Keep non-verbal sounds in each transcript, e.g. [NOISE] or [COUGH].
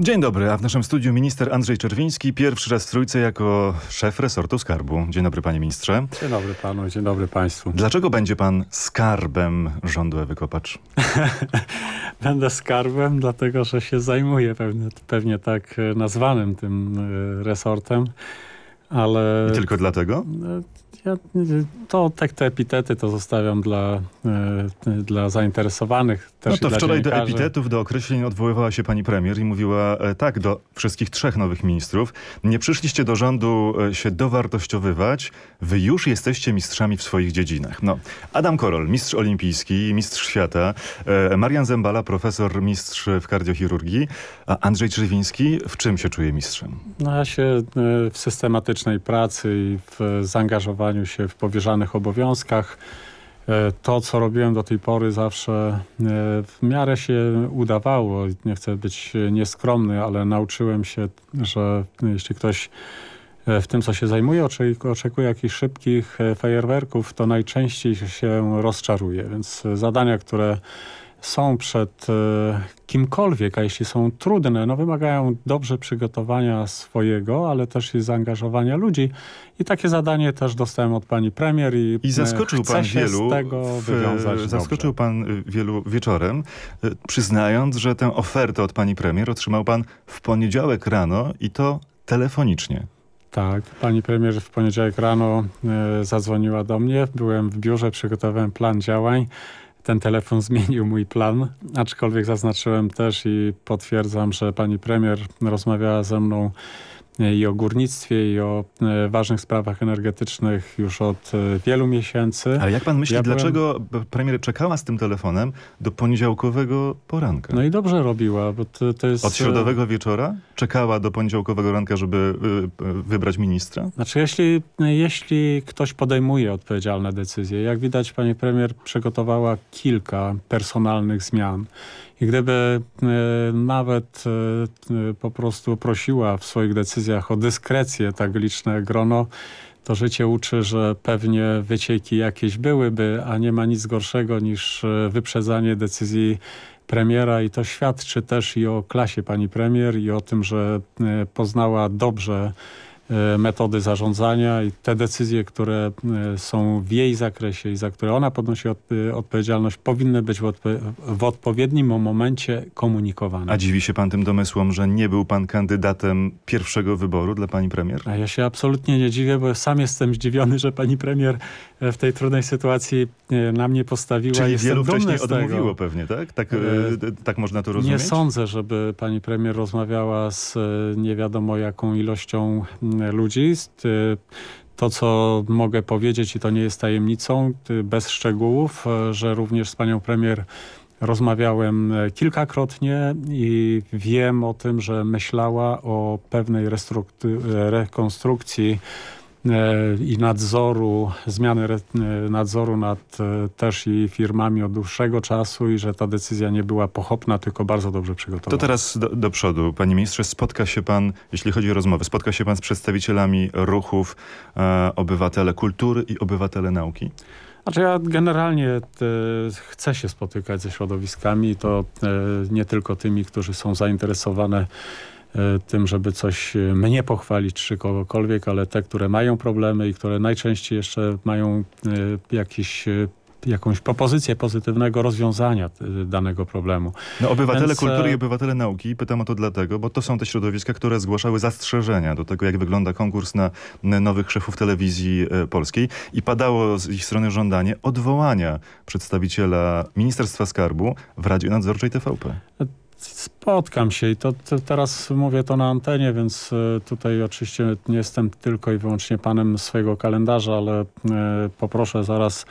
Dzień dobry, a w naszym studiu minister Andrzej Czerwiński, pierwszy raz w Trójce jako szef resortu skarbu. Dzień dobry panie ministrze. Dzień dobry panu, dzień dobry państwu. Dlaczego będzie pan skarbem rządu Ewy Kopacz? [LAUGHS] Będę skarbem, dlatego że się zajmuję pewnie, pewnie tak e, nazwanym tym e, resortem, ale... I tylko dlatego? E, ja, to tak te epitety to zostawiam dla, e, dla zainteresowanych. Też no to wczoraj do epitetów, do określeń odwoływała się pani premier i mówiła e, tak do wszystkich trzech nowych ministrów. Nie przyszliście do rządu e, się dowartościowywać, wy już jesteście mistrzami w swoich dziedzinach. No, Adam Korol, mistrz olimpijski, mistrz świata, Marian Zembala, profesor, mistrz w kardiochirurgii, a Andrzej Trzewiński w czym się czuje mistrzem? No ja się w systematycznej pracy i w zaangażowaniu się w powierzanych obowiązkach. E, to, co robiłem do tej pory, zawsze e, w miarę się udawało. Nie chcę być e, nieskromny, ale nauczyłem się, że jeśli ktoś w tym, co się zajmuje, oczekuje jakichś szybkich fajerwerków, to najczęściej się rozczaruje. Więc zadania, które są przed e, kimkolwiek, a jeśli są trudne, no wymagają dobrze przygotowania swojego, ale też i zaangażowania ludzi. I takie zadanie też dostałem od pani premier i, I e, zaskoczył pan wielu z tego w, Zaskoczył pan e, wielu wieczorem, przyznając, że tę ofertę od pani premier otrzymał pan w poniedziałek rano i to telefonicznie. Tak, pani premier w poniedziałek rano y, zadzwoniła do mnie, byłem w biurze, przygotowałem plan działań ten telefon zmienił mój plan, aczkolwiek zaznaczyłem też i potwierdzam, że pani premier rozmawiała ze mną i o górnictwie i o e, ważnych sprawach energetycznych już od e, wielu miesięcy. Ale jak pan myśli, ja dlaczego byłem... premier czekała z tym telefonem do poniedziałkowego poranka? No i dobrze robiła, bo to, to jest... Od e, środowego wieczora czekała do poniedziałkowego ranka, żeby wybrać ministra? Znaczy, jeśli, jeśli ktoś podejmuje odpowiedzialne decyzje, jak widać pani premier przygotowała kilka personalnych zmian i gdyby e, nawet e, e, po prostu prosiła w swoich decyzjach o dyskrecję tak liczne grono, to życie uczy, że pewnie wycieki jakieś byłyby, a nie ma nic gorszego niż wyprzedzanie decyzji premiera i to świadczy też i o klasie pani premier i o tym, że poznała dobrze E, metody zarządzania i te decyzje, które e, są w jej zakresie i za które ona podnosi e, odpowiedzialność, powinny być w, odpo w odpowiednim momencie komunikowane. A dziwi się pan tym domysłom, że nie był pan kandydatem pierwszego wyboru dla pani premier? A ja się absolutnie nie dziwię, bo sam jestem zdziwiony, że pani premier w tej trudnej sytuacji na mnie postawiła. Czyli jestem wielu wcześniej odmówiło pewnie, tak? Tak, tak można to rozumieć? Nie sądzę, żeby pani premier rozmawiała z nie wiadomo jaką ilością ludzi. Y, to, co mogę powiedzieć i to nie jest tajemnicą, y, bez szczegółów, y, że również z panią premier rozmawiałem kilkakrotnie i wiem o tym, że myślała o pewnej rekonstrukcji E, i nadzoru, zmiany e, nadzoru nad e, też i firmami od dłuższego czasu i że ta decyzja nie była pochopna, tylko bardzo dobrze przygotowana. To teraz do, do przodu. Panie ministrze, spotka się pan, jeśli chodzi o rozmowę, spotka się pan z przedstawicielami ruchów e, obywatele kultury i obywatele nauki? Znaczy ja generalnie te, chcę się spotykać ze środowiskami, to e, nie tylko tymi, którzy są zainteresowane E, tym, żeby coś e, mnie pochwalić czy kogokolwiek, ale te, które mają problemy i które najczęściej jeszcze mają e, jakiś jakąś propozycję pozytywnego rozwiązania danego problemu. No, obywatele Więc... kultury i obywatele nauki, pytam o to dlatego, bo to są te środowiska, które zgłaszały zastrzeżenia do tego, jak wygląda konkurs na nowych szefów telewizji polskiej i padało z ich strony żądanie odwołania przedstawiciela Ministerstwa Skarbu w Radzie Nadzorczej TVP spotkam się i to, to, teraz mówię to na antenie, więc e, tutaj oczywiście nie jestem tylko i wyłącznie panem swojego kalendarza, ale e, poproszę zaraz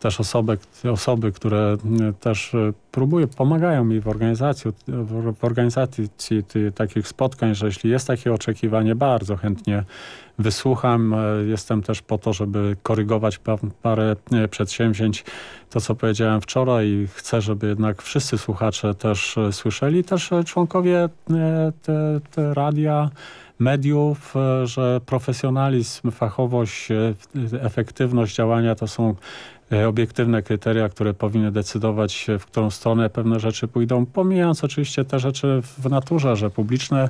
też osoby, osoby, które e, też próbują, pomagają mi w organizacji, w organizacji takich spotkań, że jeśli jest takie oczekiwanie, bardzo chętnie wysłucham. E, jestem też po to, żeby korygować parę e, przedsięwzięć. To, co powiedziałem wczoraj, chcę, żeby jednak wszyscy słuchacze też e, słyszeli, też członkowie te, te radia, mediów, że profesjonalizm, fachowość, efektywność działania to są obiektywne kryteria, które powinny decydować, w którą stronę pewne rzeczy pójdą, pomijając oczywiście te rzeczy w naturze, że publiczne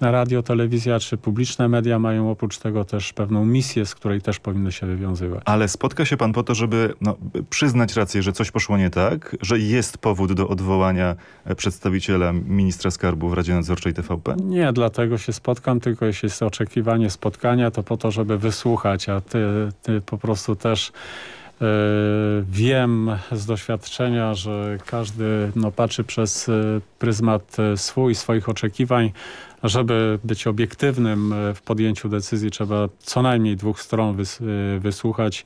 radio, telewizja czy publiczne media mają oprócz tego też pewną misję, z której też powinno się wywiązywać. Ale spotka się pan po to, żeby no, przyznać rację, że coś poszło nie tak, że jest powód do odwołania e, przedstawiciela ministra skarbu w Radzie Nadzorczej TVP? Nie, dlatego się spotkam, tylko jeśli jest oczekiwanie spotkania, to po to, żeby wysłuchać, a ty, ty po prostu też E, wiem z doświadczenia, że każdy no, patrzy przez e, pryzmat e, swój, swoich oczekiwań. Żeby być obiektywnym w podjęciu decyzji trzeba co najmniej dwóch stron wysłuchać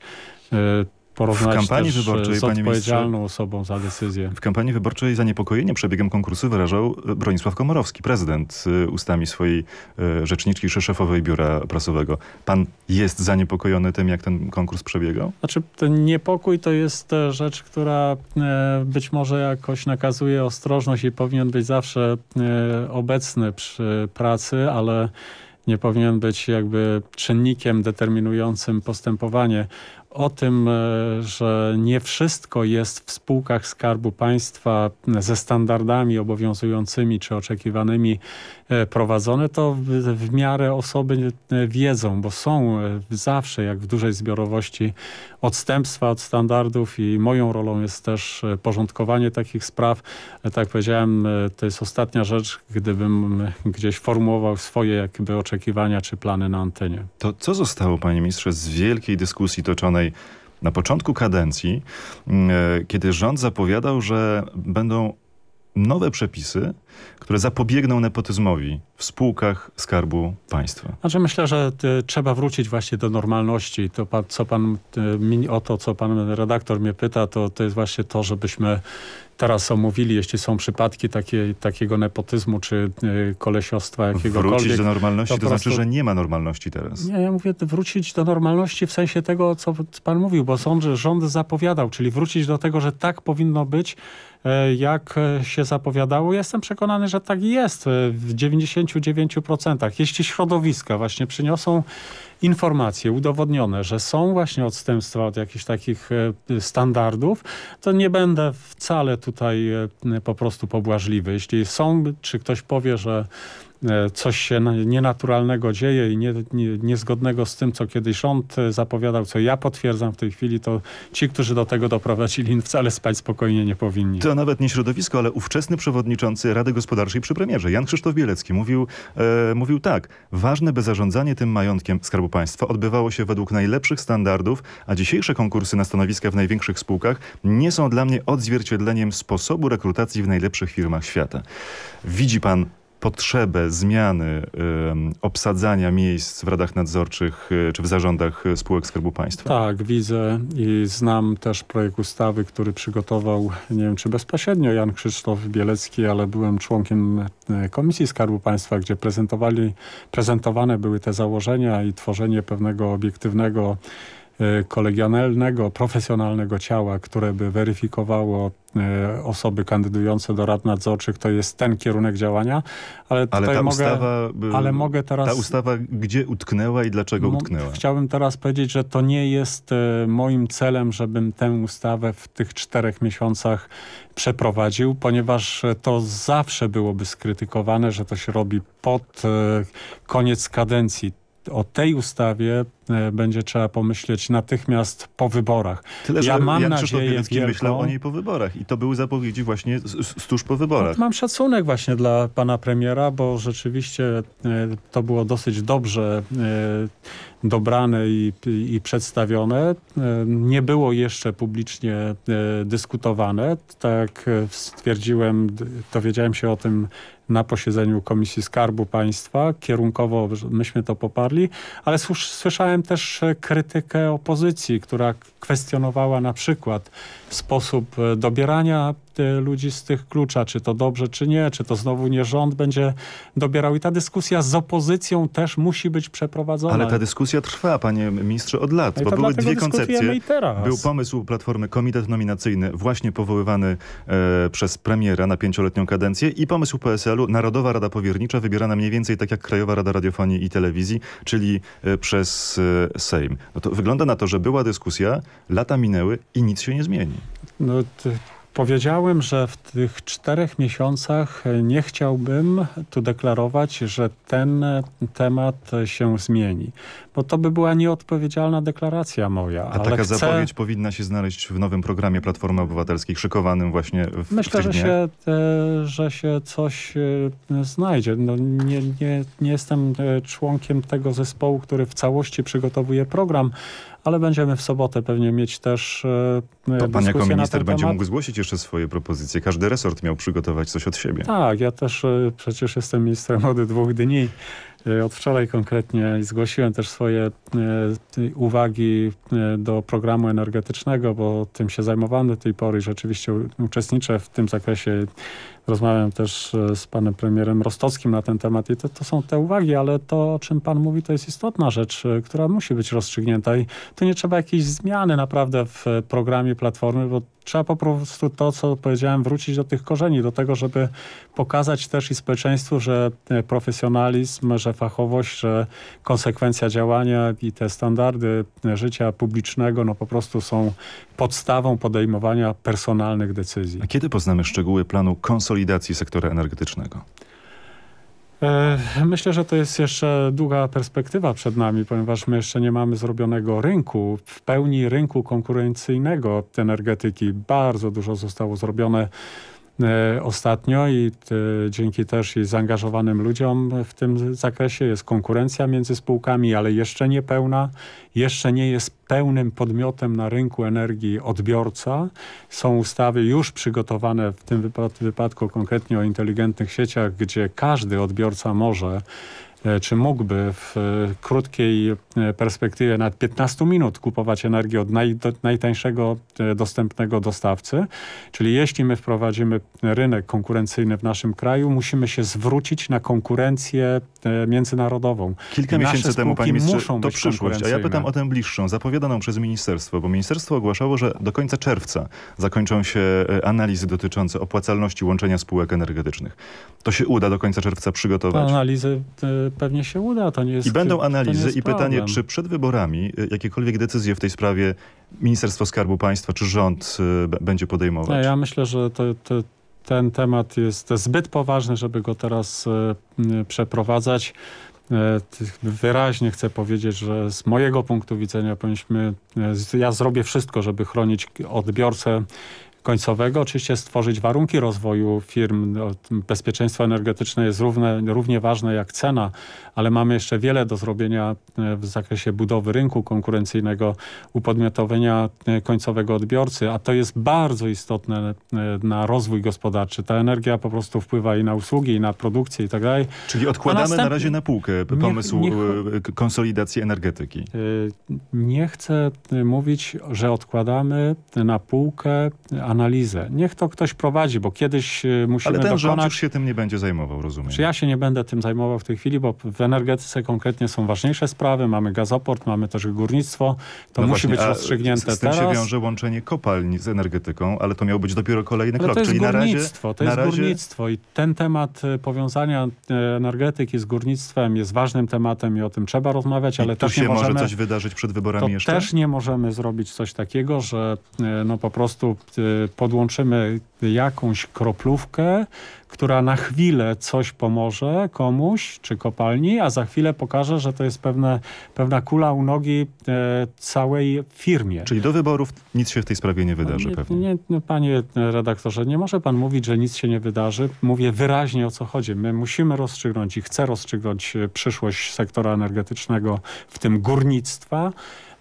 porównać w kampanii wyborczej, z odpowiedzialną osobą za decyzję. W kampanii wyborczej zaniepokojenie przebiegiem konkursu wyrażał e, Bronisław Komorowski, prezydent e, ustami swojej e, rzeczniczki czy szefowej biura prasowego. Pan jest zaniepokojony tym, jak ten konkurs przebiegał? Znaczy ten niepokój to jest rzecz, która być może jakoś nakazuje ostrożność i powinien być zawsze obecny przy pracy, ale nie powinien być jakby czynnikiem determinującym postępowanie o tym, e, że nie wszystko jest w spółkach Skarbu Państwa ze standardami obowiązującymi czy oczekiwanymi e, prowadzone, to w, w miarę osoby e, wiedzą, bo są zawsze, jak w dużej zbiorowości, odstępstwa od standardów i moją rolą jest też porządkowanie takich spraw. Tak powiedziałem, to jest ostatnia rzecz, gdybym gdzieś formułował swoje jakby oczekiwania czy plany na antenie. To co zostało, panie ministrze, z wielkiej dyskusji toczonej na początku kadencji, mm, e, kiedy rząd zapowiadał, że będą nowe przepisy, które zapobiegną nepotyzmowi w spółkach Skarbu Państwa. Znaczy myślę, że e, trzeba wrócić właśnie do normalności. To pan, co pan, e, o to, co pan redaktor mnie pyta, to, to jest właśnie to, żebyśmy teraz omówili, jeśli są przypadki takie, takiego nepotyzmu czy y, kolesiostwa jakiegokolwiek. Wrócić do normalności to, to znaczy, prostu... znaczy, że nie ma normalności teraz. Nie, ja mówię wrócić do normalności w sensie tego, co pan mówił, bo sąd, że rząd zapowiadał, czyli wrócić do tego, że tak powinno być, e, jak e, się zapowiadało. Jestem przekonany, że tak jest e, w 99%. Jeśli środowiska właśnie przyniosą informacje udowodnione, że są właśnie odstępstwa od jakichś takich e, standardów, to nie będę wcale tutaj e, po prostu pobłażliwy. Jeśli są, czy ktoś powie, że E, coś się nienaturalnego dzieje i nie, nie, niezgodnego z tym, co kiedyś rząd e, zapowiadał, co ja potwierdzam w tej chwili, to ci, którzy do tego doprowadzili, [LAUGHS] wcale spać spokojnie nie powinni. To nawet nie środowisko, ale ówczesny przewodniczący Rady Gospodarczej przy premierze, Jan Krzysztof Bielecki, mówił, e, mówił tak. Ważne, by zarządzanie tym majątkiem Skarbu Państwa odbywało się według najlepszych standardów, a dzisiejsze konkursy na stanowiska w największych spółkach nie są dla mnie odzwierciedleniem sposobu rekrutacji w najlepszych firmach świata. Widzi pan potrzebę zmiany obsadzania miejsc w radach nadzorczych e, czy w zarządach e, spółek Skarbu Państwa? Tak, widzę i znam też projekt ustawy, który przygotował, nie wiem czy bezpośrednio Jan Krzysztof Bielecki, ale byłem członkiem e, Komisji Skarbu Państwa, gdzie prezentowali, prezentowane były te założenia i tworzenie pewnego obiektywnego Y, kolegialnego, profesjonalnego ciała, które by weryfikowało y, osoby kandydujące do rad nadzorczych, to jest ten kierunek działania. Ale, ale ta mogę, ustawa, y, ale mogę teraz... Ta ustawa gdzie utknęła i dlaczego utknęła? Chciałbym teraz powiedzieć, że to nie jest moim celem, żebym tę ustawę w tych czterech miesiącach przeprowadził, ponieważ to zawsze byłoby skrytykowane, że to się robi pod koniec kadencji o tej ustawie e, będzie trzeba pomyśleć natychmiast po wyborach. Tyle, ja że mam Jan nadzieję, wielką... myślał o niej po wyborach i to były zapowiedzi właśnie tuż po wyborach. No, mam szacunek właśnie dla pana premiera, bo rzeczywiście e, to było dosyć dobrze e, dobrane i, i przedstawione. Nie było jeszcze publicznie dyskutowane. Tak stwierdziłem, dowiedziałem się o tym na posiedzeniu Komisji Skarbu Państwa. Kierunkowo myśmy to poparli, ale słyszałem też e, krytykę opozycji, która kwestionowała na przykład sposób e, dobierania Y, ludzi z tych klucza, czy to dobrze, czy nie, czy to znowu nie rząd będzie dobierał. I ta dyskusja z opozycją też musi być przeprowadzona. Ale ta dyskusja trwa, panie ministrze, od lat, no bo tak były dwie koncepcje. Był pomysł Platformy Komitet Nominacyjny, właśnie powoływany e, przez premiera na pięcioletnią kadencję i pomysł PSL-u Narodowa Rada Powiernicza, wybierana mniej więcej tak jak Krajowa Rada Radiofonii i Telewizji, czyli e, przez e, Sejm. No to wygląda na to, że była dyskusja, lata minęły i nic się nie zmieni. No, to. Powiedziałem, że w tych czterech miesiącach nie chciałbym tu deklarować, że ten temat się zmieni, bo to by była nieodpowiedzialna deklaracja moja. A taka chcę... zapowiedź powinna się znaleźć w nowym programie Platformy Obywatelskiej, szykowanym właśnie w Myślę, w że, się, e, że się coś e, znajdzie. No, nie, nie, nie jestem e, członkiem tego zespołu, który w całości przygotowuje program, ale będziemy w sobotę pewnie mieć też e, no, To pan jako minister będzie mógł zgłosić jeszcze swoje propozycje. Każdy resort miał przygotować coś od siebie. Tak, ja też e, przecież jestem ministrem od dwóch dni. E, od wczoraj konkretnie zgłosiłem też swoje e, uwagi e, do programu energetycznego, bo tym się zajmowałem do tej pory. Rzeczywiście uczestniczę w tym zakresie Rozmawiałem też e, z panem premierem Rostowskim na ten temat i to, to są te uwagi, ale to, o czym pan mówi, to jest istotna rzecz, e, która musi być rozstrzygnięta i tu nie trzeba jakiejś zmiany naprawdę w programie Platformy, bo trzeba po prostu to, co powiedziałem, wrócić do tych korzeni, do tego, żeby pokazać też i społeczeństwu, że e, profesjonalizm, że fachowość, że konsekwencja działania i te standardy e, życia publicznego no po prostu są podstawą podejmowania personalnych decyzji. A kiedy poznamy szczegóły planu konsolidacji sektora energetycznego? E, myślę, że to jest jeszcze długa perspektywa przed nami, ponieważ my jeszcze nie mamy zrobionego rynku, w pełni rynku konkurencyjnego energetyki. Bardzo dużo zostało zrobione E, ostatnio i e, dzięki też i zaangażowanym ludziom w tym zakresie jest konkurencja między spółkami, ale jeszcze nie pełna, jeszcze nie jest pełnym podmiotem na rynku energii odbiorca. Są ustawy już przygotowane w tym wypadku konkretnie o inteligentnych sieciach, gdzie każdy odbiorca może E, czy mógłby w e, krótkiej e, perspektywie nad 15 minut kupować energię od naj, najtańszego dostępnego dostawcy. Czyli jeśli my wprowadzimy rynek konkurencyjny w naszym kraju, musimy się zwrócić na konkurencję E, międzynarodową. Kilka Nasze miesięcy temu, panie ministrze, to przyszłość, a ja pytam o tę bliższą, zapowiadaną przez ministerstwo, bo ministerstwo ogłaszało, że do końca czerwca zakończą się e, analizy dotyczące opłacalności łączenia spółek energetycznych. To się uda do końca czerwca przygotować? Te analizy e, pewnie się uda, to nie jest I będą analizy i pytanie, czy przed wyborami jakiekolwiek decyzje w tej sprawie Ministerstwo Skarbu Państwa czy rząd będzie podejmować? Ja myślę, że to ten temat jest zbyt poważny, żeby go teraz e, przeprowadzać. E, wyraźnie chcę powiedzieć, że z mojego punktu widzenia powinniśmy, e, ja zrobię wszystko, żeby chronić odbiorcę końcowego. Oczywiście stworzyć warunki rozwoju firm. No, bezpieczeństwo energetyczne jest równe, równie ważne jak cena, ale mamy jeszcze wiele do zrobienia e, w zakresie budowy rynku konkurencyjnego, upodmiotowienia e, końcowego odbiorcy, a to jest bardzo istotne e, na rozwój gospodarczy. Ta energia po prostu wpływa i na usługi, i na produkcję i tak dalej. Czyli odkładamy na razie na półkę pomysł nie, nie... konsolidacji energetyki. Nie chcę mówić, że odkładamy na półkę, a analizę. Niech to ktoś prowadzi, bo kiedyś y, musimy Ale ten dokonać... rząd już się tym nie będzie zajmował, rozumiem. Czy ja się nie będę tym zajmował w tej chwili, bo w energetyce konkretnie są ważniejsze sprawy. Mamy gazoport, mamy też górnictwo. To no musi właśnie, być rozstrzygnięte z, z tym teraz. się wiąże łączenie kopalń z energetyką, ale to miał być dopiero kolejny ale krok. To jest Czyli górnictwo, razie, to jest razie... górnictwo i ten temat y, powiązania y, energetyki z górnictwem jest ważnym tematem i o tym trzeba rozmawiać, ale też nie możemy... może coś wydarzyć przed wyborami to jeszcze? też nie możemy zrobić coś takiego, że no po prostu podłączymy jakąś kroplówkę, która na chwilę coś pomoże komuś czy kopalni, a za chwilę pokaże, że to jest pewne, pewna kula u nogi e, całej firmie. Czyli do wyborów nic się w tej sprawie nie wydarzy nie, pewnie. Nie, nie, no, panie redaktorze, nie może pan mówić, że nic się nie wydarzy. Mówię wyraźnie o co chodzi. My musimy rozstrzygnąć i chcę rozstrzygnąć e, przyszłość sektora energetycznego, w tym górnictwa,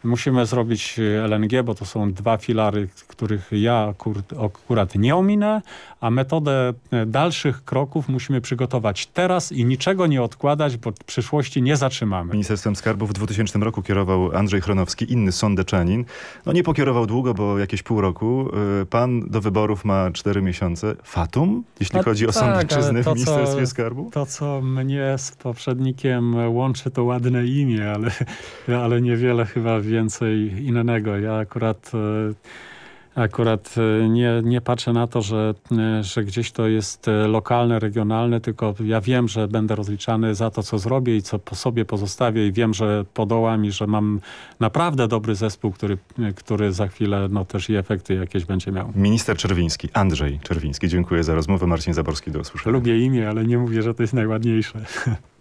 Musimy zrobić y, LNG, bo to są dwa filary, których ja akurat, akurat nie ominę, a metodę y, dalszych kroków musimy przygotować teraz i niczego nie odkładać, bo w przyszłości nie zatrzymamy. Ministerstwem Skarbu w 2000 roku kierował Andrzej Chronowski, inny sądeczanin. No nie pokierował długo, bo jakieś pół roku. Y, pan do wyborów ma cztery miesiące. Fatum, jeśli a, no chodzi o tak, sądeczyznę w Ministerstwie co, Skarbu? To, co mnie z poprzednikiem łączy, to ładne imię, ale, ale niewiele chyba wie więcej innego. Ja akurat e, akurat e, nie, nie patrzę na to, że, e, że gdzieś to jest lokalne, regionalne, tylko ja wiem, że będę rozliczany za to, co zrobię i co po sobie pozostawię i wiem, że podołam i że mam naprawdę dobry zespół, który, który za chwilę no, też i efekty jakieś będzie miał. Minister Czerwiński, Andrzej Czerwiński, dziękuję za rozmowę. Marcin Zaborski, do usłyszenia. Lubię imię, ale nie mówię, że to jest najładniejsze. [LAUGHS]